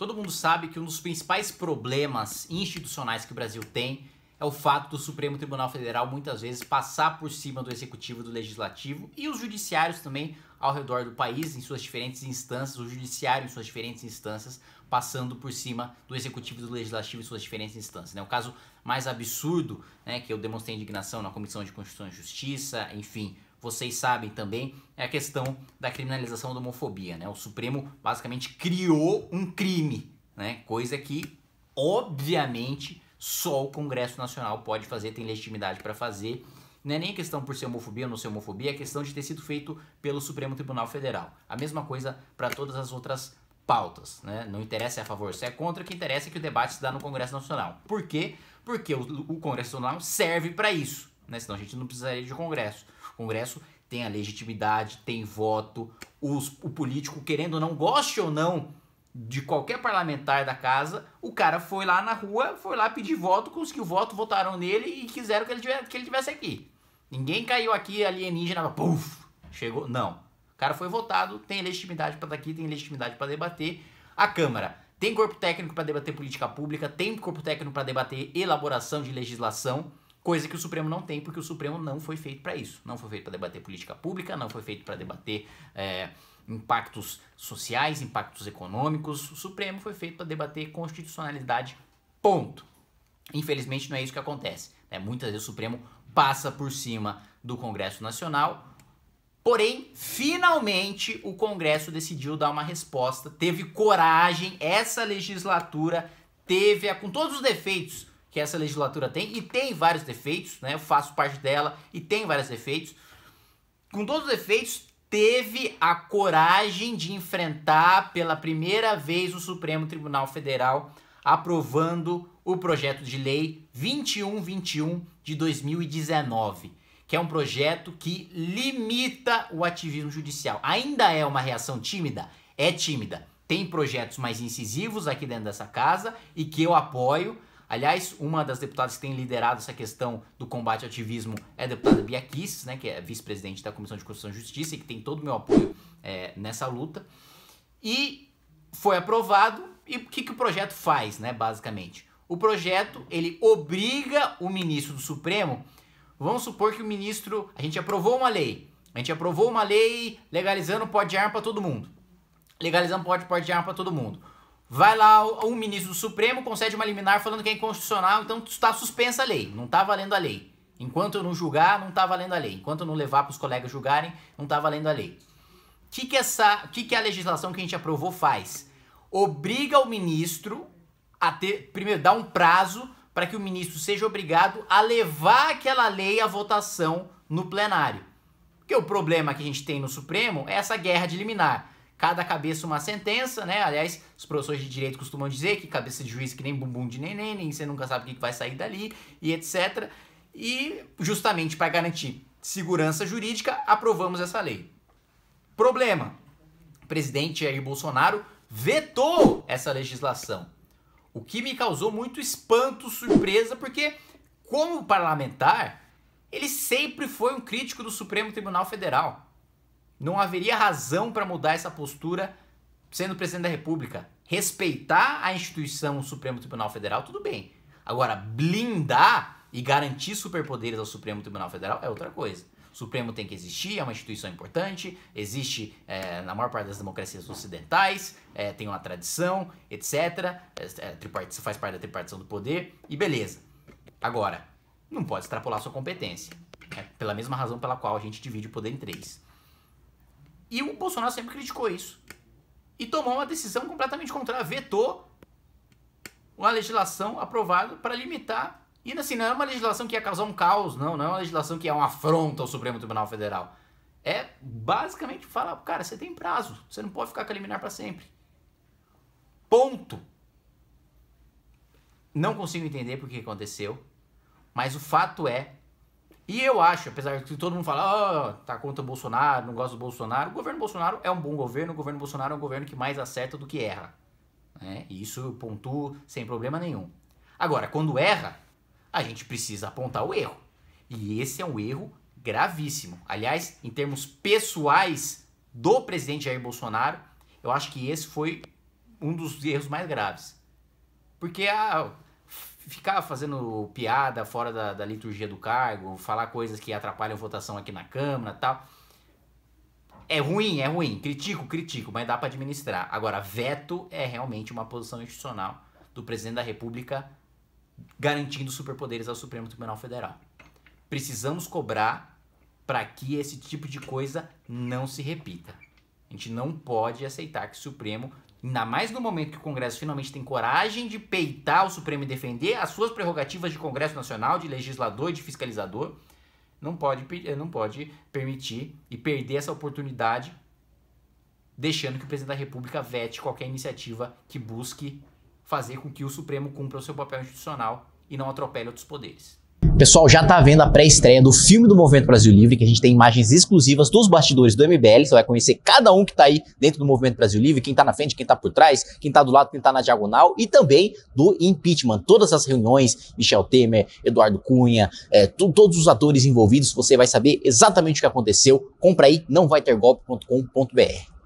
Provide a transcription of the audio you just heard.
Todo mundo sabe que um dos principais problemas institucionais que o Brasil tem é o fato do Supremo Tribunal Federal muitas vezes passar por cima do executivo, do legislativo e os judiciários também ao redor do país, em suas diferentes instâncias, o judiciário em suas diferentes instâncias, passando por cima do executivo e do legislativo em suas diferentes instâncias. Né? O caso mais absurdo, né, que eu demonstrei indignação na Comissão de Constituição e Justiça, enfim, vocês sabem também, é a questão da criminalização da homofobia. Né? O Supremo basicamente criou um crime, né? coisa que, obviamente, só o Congresso Nacional pode fazer, tem legitimidade para fazer. Não é nem questão por ser homofobia ou não ser homofobia, é questão de ter sido feito pelo Supremo Tribunal Federal. A mesma coisa para todas as outras pautas. Né? Não interessa se é a favor ou se é contra, o que interessa é que o debate se dá no Congresso Nacional. Por quê? Porque o, o Congresso Nacional serve para isso. Né? Senão a gente não precisaria de Congresso. Congresso tem a legitimidade, tem voto, os, o político, querendo ou não, goste ou não de qualquer parlamentar da casa, o cara foi lá na rua, foi lá pedir voto, conseguiu voto, votaram nele e quiseram que ele tivesse, que ele tivesse aqui. Ninguém caiu aqui alienígena, puf, chegou. Não. O cara foi votado, tem legitimidade para estar tá aqui, tem legitimidade para debater. A Câmara tem corpo técnico para debater política pública, tem corpo técnico para debater elaboração de legislação. Coisa que o Supremo não tem, porque o Supremo não foi feito para isso. Não foi feito para debater política pública, não foi feito para debater é, impactos sociais, impactos econômicos. O Supremo foi feito para debater constitucionalidade, ponto. Infelizmente não é isso que acontece. Né? Muitas vezes o Supremo passa por cima do Congresso Nacional, Porém, finalmente o Congresso decidiu dar uma resposta, teve coragem, essa legislatura teve, com todos os defeitos que essa legislatura tem, e tem vários defeitos, né? Eu faço parte dela e tem vários defeitos. Com todos os defeitos, teve a coragem de enfrentar pela primeira vez o Supremo Tribunal Federal aprovando o projeto de lei 2121 de 2019, que é um projeto que limita o ativismo judicial. Ainda é uma reação tímida? É tímida. Tem projetos mais incisivos aqui dentro dessa casa e que eu apoio, Aliás, uma das deputadas que tem liderado essa questão do combate ao ativismo é a deputada Bia Kicis, né, que é vice-presidente da Comissão de Constituição e Justiça e que tem todo o meu apoio é, nessa luta. E foi aprovado. E o que, que o projeto faz, né, basicamente? O projeto, ele obriga o ministro do Supremo, vamos supor que o ministro, a gente aprovou uma lei, a gente aprovou uma lei legalizando o porte de arma para todo mundo. Legalizando o porte de arma para todo mundo. Vai lá o, o ministro do Supremo, concede uma liminar falando que é inconstitucional, então está suspensa a lei, não está valendo a lei. Enquanto eu não julgar, não está valendo a lei. Enquanto eu não levar para os colegas julgarem, não está valendo a lei. O que, que, essa, que, que a legislação que a gente aprovou faz? Obriga o ministro a ter. Primeiro, dá um prazo para que o ministro seja obrigado a levar aquela lei à votação no plenário. Porque o problema que a gente tem no Supremo é essa guerra de liminar cada cabeça uma sentença, né? Aliás, os professores de direito costumam dizer que cabeça de juiz é que nem bumbum de neném, nem você nunca sabe o que vai sair dali e etc. E justamente para garantir segurança jurídica, aprovamos essa lei. Problema: o presidente Jair Bolsonaro vetou essa legislação. O que me causou muito espanto, surpresa, porque, como parlamentar, ele sempre foi um crítico do Supremo Tribunal Federal. Não haveria razão para mudar essa postura sendo presidente da República. Respeitar a instituição Supremo Tribunal Federal, tudo bem. Agora, blindar e garantir superpoderes ao Supremo Tribunal Federal é outra coisa. O Supremo tem que existir, é uma instituição importante, existe é, na maior parte das democracias ocidentais, é, tem uma tradição, etc. É, é faz parte da tripartição do poder, e beleza. Agora, não pode extrapolar sua competência. É pela mesma razão pela qual a gente divide o poder em três. E o Bolsonaro sempre criticou isso. E tomou uma decisão completamente contrária, vetou uma legislação aprovada para limitar. E assim, não é uma legislação que ia causar um caos, não, não é uma legislação que é uma afronta ao Supremo Tribunal Federal. É basicamente falar, cara, você tem prazo, você não pode ficar com a liminar para sempre. Ponto. Não consigo entender por que aconteceu, mas o fato é e eu acho, apesar de todo mundo falar, oh, ah, tá contra o Bolsonaro, não gosta do Bolsonaro, o governo Bolsonaro é um bom governo, o governo Bolsonaro é um governo que mais acerta do que erra. Né? E isso eu pontuo sem problema nenhum. Agora, quando erra, a gente precisa apontar o erro. E esse é um erro gravíssimo. Aliás, em termos pessoais do presidente Jair Bolsonaro, eu acho que esse foi um dos erros mais graves. Porque a, ficar fazendo piada fora da, da, liturgia do cargo, falar coisas que atrapalham votação aqui na Câmara tal. É ruim, é ruim. Critico, critico, mas dá para administrar. Agora, veto é realmente uma posição institucional do presidente da República garantindo superpoderes ao Supremo Tribunal Federal. Precisamos cobrar para que esse tipo de coisa não se repita. A gente não pode aceitar que o Supremo Ainda mais no momento que o Congresso finalmente tem coragem de peitar o Supremo e defender as suas prerrogativas de Congresso Nacional, de legislador, de fiscalizador, não pode, eh, não pode permitir e perder essa oportunidade, deixando que o presidente da República vete qualquer iniciativa que busque fazer com que o Supremo cumpra o seu papel institucional e não atropele outros poderes. Pessoal, já tá vendo a pré-estreia do filme do Movimento Brasil Livre, que a gente tem imagens exclusivas dos bastidores do MBL. Você vai conhecer cada um que tá aí dentro do Movimento Brasil Livre, quem tá na frente, quem tá por trás, quem tá do lado, quem tá na diagonal, e também do impeachment. Todas as reuniões, Michel Temer, Eduardo Cunha, é, todos os atores envolvidos, você vai saber exatamente o que aconteceu. Compra aí, não vai ter golpe.com.br.